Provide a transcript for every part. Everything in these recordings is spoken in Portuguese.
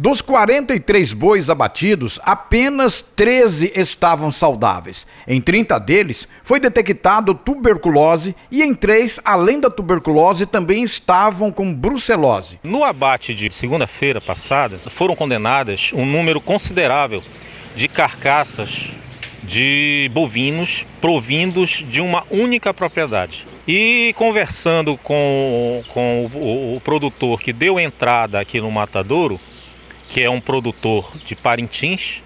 Dos 43 bois abatidos, apenas 13 estavam saudáveis. Em 30 deles, foi detectado tuberculose e em 3, além da tuberculose, também estavam com brucelose. No abate de segunda-feira passada, foram condenadas um número considerável de carcaças de bovinos provindos de uma única propriedade. E conversando com, com o, o, o produtor que deu entrada aqui no matadouro, que é um produtor de Parintins,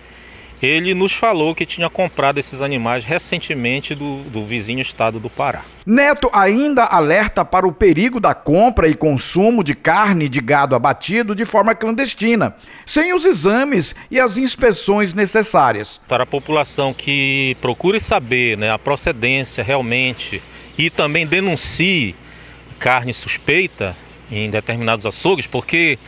ele nos falou que tinha comprado esses animais recentemente do, do, vizinho estado do Pará. Neto ainda alerta para o perigo da compra e consumo de carne de gado abatido de forma clandestina, sem os exames e as inspeções necessárias. Para a população que procure saber né, a procedência realmente e também denuncie carne suspeita em determinados açougues, porque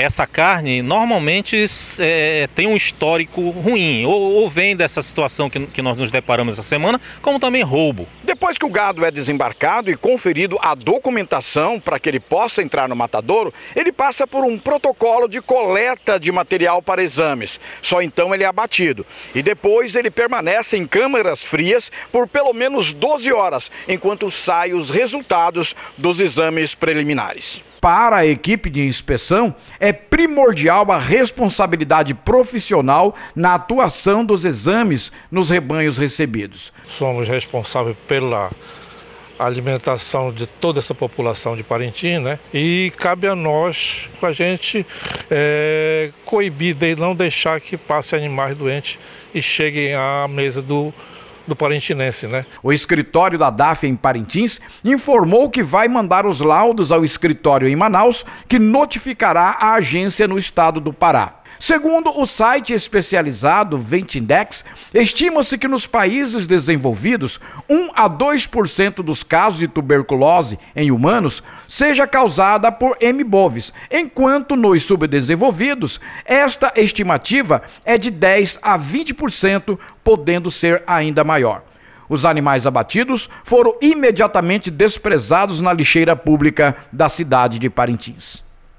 essa carne normalmente é, tem um histórico ruim, ou, ou vem dessa situação que, que nós nos deparamos essa semana, como também roubo. Depois que o gado é desembarcado e conferido a documentação para que ele possa entrar no matadouro, ele passa por um protocolo de coleta de material para exames. Só então ele é abatido. E depois ele permanece em câmaras frias por pelo menos 12 horas, enquanto saem os resultados dos exames preliminares para a equipe de inspeção, é primordial a responsabilidade profissional na atuação dos exames nos rebanhos recebidos. Somos responsáveis pela alimentação de toda essa população de Parintins, né? E cabe a nós, a gente é, coibir e não deixar que passem animais doentes e cheguem à mesa do do parentinense, né? O escritório da DAF em Parintins informou que vai mandar os laudos ao escritório em Manaus, que notificará a agência no estado do Pará. Segundo o site especializado Ventindex, estima-se que nos países desenvolvidos, 1 a 2% dos casos de tuberculose em humanos seja causada por M. bovis, enquanto nos subdesenvolvidos, esta estimativa é de 10 a 20%, podendo ser ainda maior. Os animais abatidos foram imediatamente desprezados na lixeira pública da cidade de Parintins.